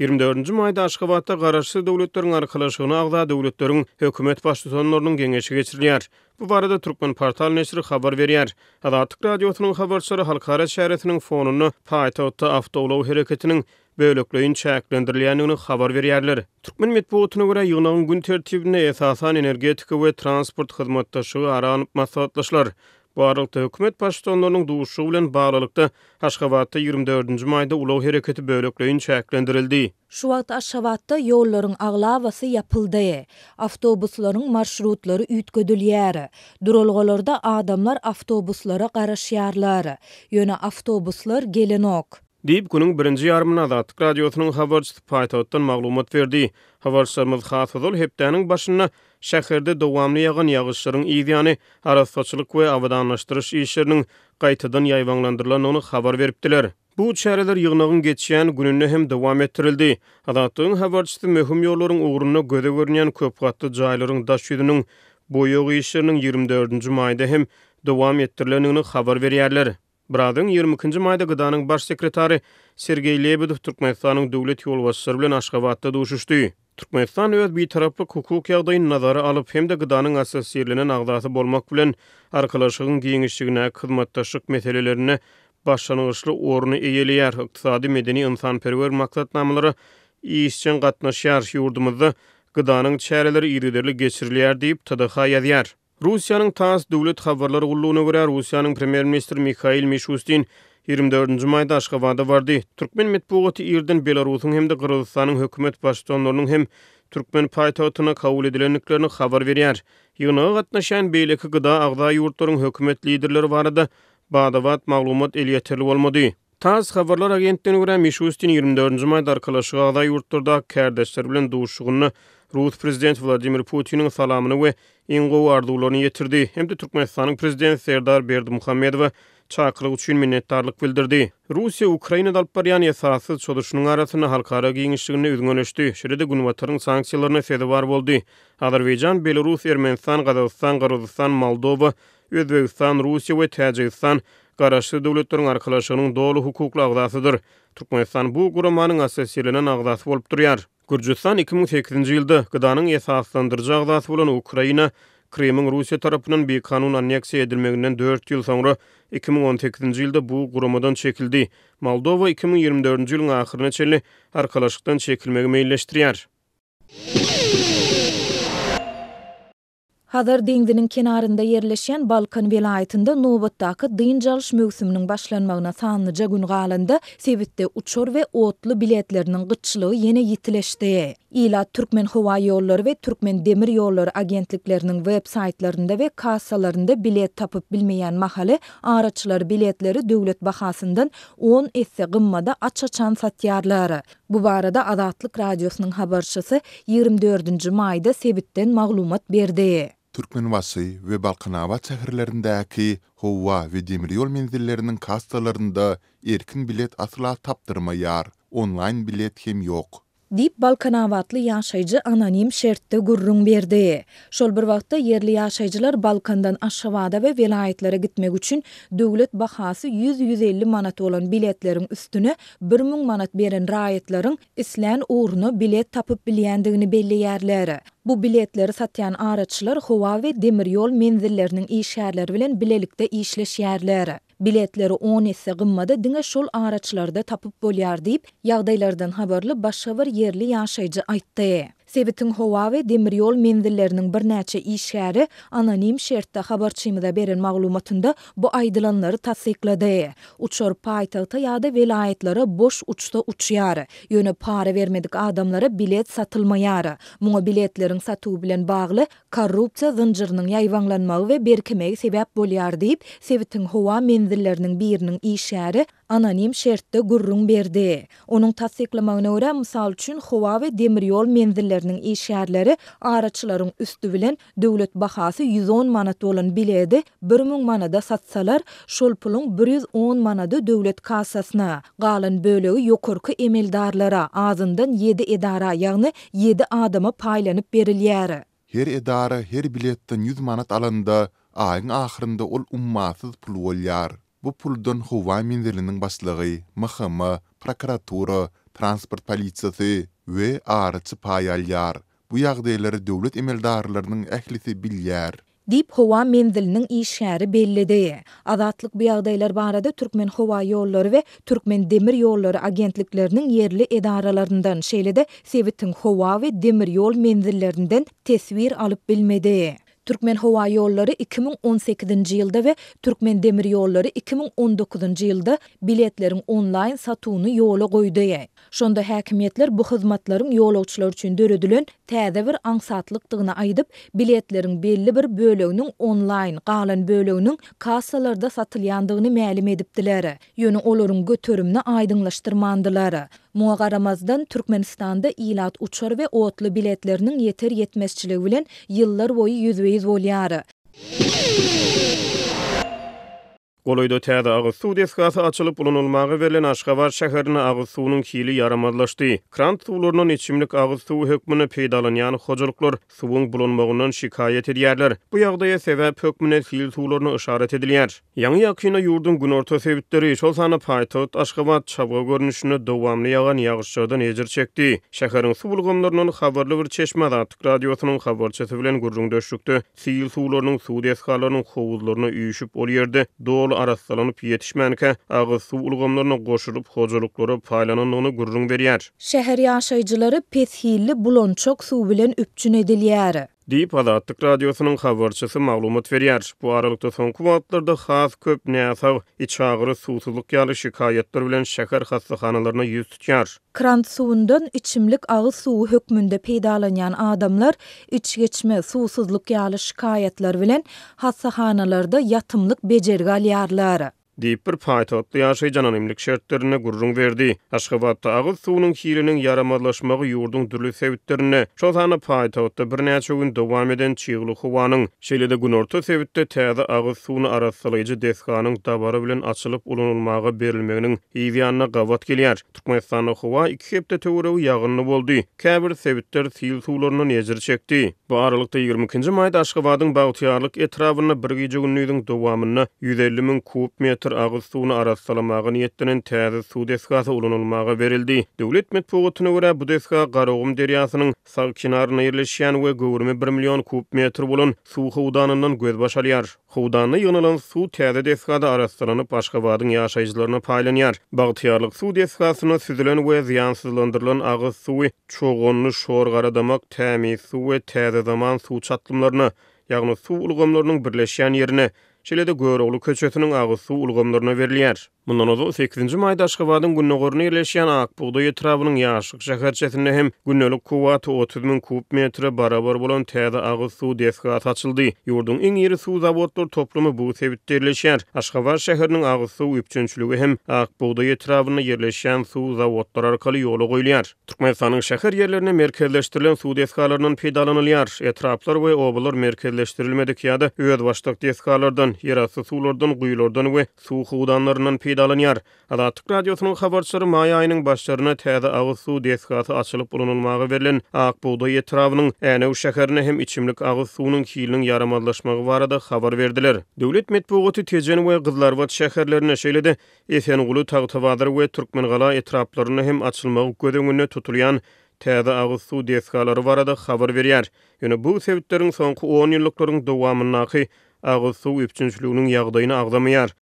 24-nji maýda Aşgabatda garaşsyz döwletleriň arhalaşygyny agda döwletleriň hökümet başlygynyň geňeşi geçirilýär. Bu barada Türkmen portal näşri habar berýär. Adatyk radiosynyň habarçylary halkara şäheretiniň fonuny paýtahtda awtoulaw hereketiniň bölükleýin çäklendirilýändigini habar berýärler. Türkmen medpuwatyna görä ýygnanyň gün tertibine esasan energetika we transport hyzmatdaşygy aranyp maslahatlaşlar. Barlykda hökümet başçylygynyň duşu bilen baglanykda Aşgabatda 24-nji maýda ulag hereketi bölekleýin çäklendirildi. Şu wagt Aşgabatda ýollaryň aglawasy ýapyldy. Awtobuslaryň marşrutlary ýetgödülýär. Durulgalarda adamlar awtobuslara garaşýarlar. Ýöne awtobuslar gelenok. Dip kunung birinji yarmyna adat radiosynyň habarçy paýtawdan maglumat berdi. Habarçylar mazhar hatdol hepdeniň başyna şäherde dowamly ýagyn ýagyşlaryň ýygyany arastçylyk we awadanlaşdyryş işleriniň gaýtadan ýaýwanlandyrylan ony habar beripdiler. Bu çäreler ýygnagyň geçýän gününe hem dowam etdirildi. Adatyň habarçysy möhüm ýollaryň ugruny göze görnýän köp gatly jaýlaryň daşýynyň boýogy işleriniň 24-nji maýda hem dowam etdirileniňini habar berýärler. Bradın 20-nji maýda gydanyň baş sekretary Sergey Lebedew Türkmenistanyň döwlet ýol wasyşçylary bilen Aşgabatda duşuşdy. Türkmenistan öz bir taraply hukuk ýagdaýyny nazary alyp hem-de gydanyň asas ýerlenen agdasy bolmak bilen arkalaşygyň giňişligine hyzmatdaşlyk meselelerini başlanýyşly ornuny eýeleýär. Ykdysady medeni insan perwer maksatnamalary iýişçiň gatnaşýar ýurdumyzda gydanyň çäreleri ýerlerde geçirilýär diýip tadyha ýazýar. Rusiyanın taas dövlet habarlar gulluğuna görä Rusiyanın premier ministri Mikhail Mishustin 24-nji maýda Aşgabatda bardy. Türkmen medpugaty ýerden Belarusyň hem-de Qyrgyzstanyň hökümet başçylarynyň hem türkmen paýtagatyna kabul edilenliklerini habar berýär. Ýunag gatnaşan beýleki gyda agda ýurtlaryň hökümet liderleri barada baýdawat maglumat eliýetli bolmady. Taas xabarlar agentligine görä Mishustin 24-nji maýda Arkalaşgada ýurtlarda kärdeşler bilen duşugyny Rus prezident Vladimir Putin'in salamını ve ingo arzularını yetirdi. Hem de Türkmenistan'ın prezidenti Serdar Berdi Muhammedov çakırı üçün minnettarlık bildirdi. Rusya Ukrayna dalparyan esası çoluşunun arasına halkara giyinişliğine üzgün önüştü. Şirede Gunvatar'ın sanksiyalarına sezi var oldu. Azerbaycan, Belarus, Ermenistan, Qazaqistan, Qarazistan, Moldova, Özbekistan, Rusya ve Tajikistan garaşlı devletlerin arkadaşlarının doğulu hukuklu ağzasıdır. Türkmenistan bu kurumanın asesiyelinin ağzası olup duruyar. Gürcistan 2008-nji ýylda gydanyň esaslandyrjy agdasy bolan Ukraina Krem'in Russiýa tarapynyň bir kanun anneksiýa edilmeginden 4 ýyl soňra 2018-nji ýylda bu guramadan çekildi. Moldova 2024-nji ýylyň ahyryna çeli çekilmegi meýilleşdirýär. Hazar dingdinin kenarında yerleşen Balkan velayetinde Nobottaki din jalış mövsümünün başlanmağına sanlıca gün sevitte sebitte uçur ve otlu biletlerinin gıçlığı yeni yitileşti. Ila Türkmen Hova ýollary ve Türkmen Demir ýollary agentlikleriniň web saytlarında ve kasalarında bilet tapyp bilmeýän mahali araçlar biletleri döwlet bahasından 10 esse gımmada açaçan satyarları. Bu barada, Adatlik radiosynyň habarçysy 24 nji mayda sebitten maglumat berdi. Turkmenvasi ve Balkanava cahirlarindaki hova ve demiryol menzillerinin kastalarynda erkin bilet atla taptirma yar, online bilet hem yok. Dip Balkanawatly ýaşayjy anonim şertde gurrun berdi. Şol bir wagtda yerli ýaşayjylar Balkandan Aşgabada we welaýetlere gitmek üç döwlet bahasy 100-150 manat bolan biletlerini üstüne 1000 manat berin raýatlaryň islen urny bilet tapyp bilýändigini belli Bu biletleri satýan aratçylar Howa ve demirýol menzilleriniň iý bilen bilelikde işleşýän şäherleri Biletleri 10 esse gımmada dine şol araçlarda tapıp bolyar deyip, yağdaylardan haberli başavar yerli yaşaycı aittayı. Sevitin Hova ve Demiryol mendillerinin bir näçe işgäri anonim şertde habarçymyda beren maglumatynda bu aydylanlary tassyklady. Uçur paýtagta ýa-da welaýetlere boş uçda uçýary. Ýöne para bermedik adamlara bilet satylmaýary. Muňa biletleriň satu bilen bagly korrupsiýa zynjyrynyň ýaýwanlanmagy we berkemegi sebäp bolýar diýip Sevitin Hova mendillerinin biriniň işgäri anonim şertde gurrun berdi. Onuň tassyklamagyna görä, misal üçin Hova we Demiryol mendiller şehirlerinin iş şehirleri araççıların üstü bilen dövlet bahası 110 manatı olan bilədi 1000 manada satsalar şol pulun 110 manadı dövlet kasasına qalın bölüü yokurkı emeldarlara ağzından 7 edara yağını 7 adama paylanıp beriləri. Her edara her biletten 100 manat alanda ayın axırında ol ummasız pul olyar. Bu puldan huva mindirlinin baslığı, mıxama, prokuratura, transport polisiyası, we arıçı payalyar. Bu yağdayları dövlet emeldarlarının ehlisi bilyar. Dip hova mendilinin işari belli bellidi. Azatlık bu yağdaylar barada Türkmen hova yolları ve Türkmen demir yolları agentliklerinin yerli edaralarından şeyle de hova ve demir yol menzillerinden tesvir alıp bilmedi. Türkmen hova yolları 2018-ci yılda ve Türkmen demir yolları 2019-ci yılda biletlerin online satunu yolu goýdy. Şonda häkimetler bu hyzmatlaryň ýolagçylar üçin döredilen täze bir aňsatlykdygyny aýdyp, biletleriň belli bir böleginiň online, galan böleginiň kasalarda satylýandygyny ma'lum edipdiler. Ýöne olaryň götürümini aýdyňlaşdyrmandylar. Muğaramazdan Türkmenistan'da ilat uçar ve otlu biletlerinin yeter yetmezçiliği bilen yıllar boyu yüzveyiz volyarı. Goloýda täze agy suw deskasy açylyp bulunulmagy berilen Aşgabat şäherini agy suwunyň kili yaramazlaşdy. Krant suwlarynyň içimlik agy suw hökmüne peýdalanýan hojalyklar suwun bulunmagynyň şikayet edýärler. Bu ýagdaýa sebäp hökmüne kili suwlaryny işaret edilýär. Ýangy ýakyna ýurdun günorta sebitleri şol sany paýtagt Aşgabat çabga görnüşini dowamly ýagan ýagyşlardan ejir çekdi. Şäheriň suw bulgamlarynyň habarly bir çeşme radyo radiosynyň habarçysy bilen gurrun döşükdi. Dolu arastalanyp ýetişmänke agyr suw ulgamlaryna goşulyp hojalyklara paýlananyny gurrun berýär. Şäher ýaşaýjylary pes hilli bulançok suw bilen üpçün edilýär. Deep Adatlık Radyosu'nun habarçysy maglumat veriyar. Bu aralykda son kuvatlarda khas köp neyasa iç ağırı susuzluk yalı şikayetler bilen şeker hastalıklarına ýüz tutýar. Krant suundan içimlik ağı su hökmünde peýdalanýan adamlar iç geçme susuzluk yalı şikayetler bilen hastalıklarda yatımlık becergal yarlar. deyip bir paytatlı yaşay janan imlik şertlerine gurrun verdi. Aşkabatta suwunyň suunun hirinin yaramadlaşmağı yurdun dürlü sevitlerine, çoltanı paytatta bir gün dowam eden çiğlu huvanın, şeylede günorta orta täze tazı suwuny suunu arasalayıcı deskanın davara bilen açılıp ulanylmagy berilmeginiň iyiyyanına gavat geliyar. Turkmaistanlı huva iki hepde tevurevi yağınlı boldi. Kabir sevitler sil sivitler sivitler Bu aralıkta 22-nji maýda Aşgabatyň bagtyarlyk etrawyna bir gyýy günnüň dowamyna 150 000 kub metr agyz suwuny arassalamagyň ýetdinin täze suw desgasy ulanylmagy berildi. Döwlet medpugatyna görä bu desga Garagum deryasının sag kinaryna ýerleşýän we 1 million kub metr bolan suw howdanyndan göz başalýar. Howdanyna su suw täze desgada arassalanyp Aşgabatyň ýaşaýjylaryna paýlanýar. Bagtyarlyk suw desgasyna süzülen we ziýansyzlandyrylan agyz suwy çoğunly şor garadamak tämi suw we ýa-da zaman suw çatlymlaryna, ýagny suw ulgamlarynyň birleşýän ýerine, şeýle-de köçetiniň agy suw ulgamlaryna berilýär. Mundan ozu 8-nji maýda Aşgabatyň günnegorny ýerleşýän Akbuğda ýetrawynyň ýaşyk şäher çetinde hem günnelik kuwaty 30 000 kub metre barabar bolan täze agyz suw desgi açyldy. Ýurdun iň ýeri suw zawodlary toplumy bu sebitde ýerleşýär. Aşgabat şäheriniň agyz suw üpçünçiligi hem Akbuğda ýetrawynyň ýerleşýän suw zawodlary arkaly ýoly goýulýar. Türkmenistanyň şäher ýerlerine merkezleşdirilen suw desgalarynyň peýdalanylýar. Etraplar we obalar merkezleşdirilmedik ýa-da öýüd başdak desgalardan, ýerasy suwlardan, guýulardan we suw hudanlarynyň gaýda alýar. Adatyk radiosynyň habarçylary maý aýynyň başlaryna täze agyz suw deskasy açylyp bolunmagy berilen Akbuda ýetrawynyň äne şäherine hem içimlik agyz suwunyň kiýiliniň yaramazlaşmagy barada habar berdiler. Döwlet medpugaty tejen we gyzlar we şäherlerine şeýledi: "Efen gulu tagtawadyr we türkmen gala etraplaryna hem açylmagy gödeňine tutulýan" Täze agyz suw desgalary barada habar berýär. Ýöne bu sebäpleriň soňky 10 ýyllyklaryň dowamyna agyz suw üçinçiliginiň ýagdaýyny agdamyar.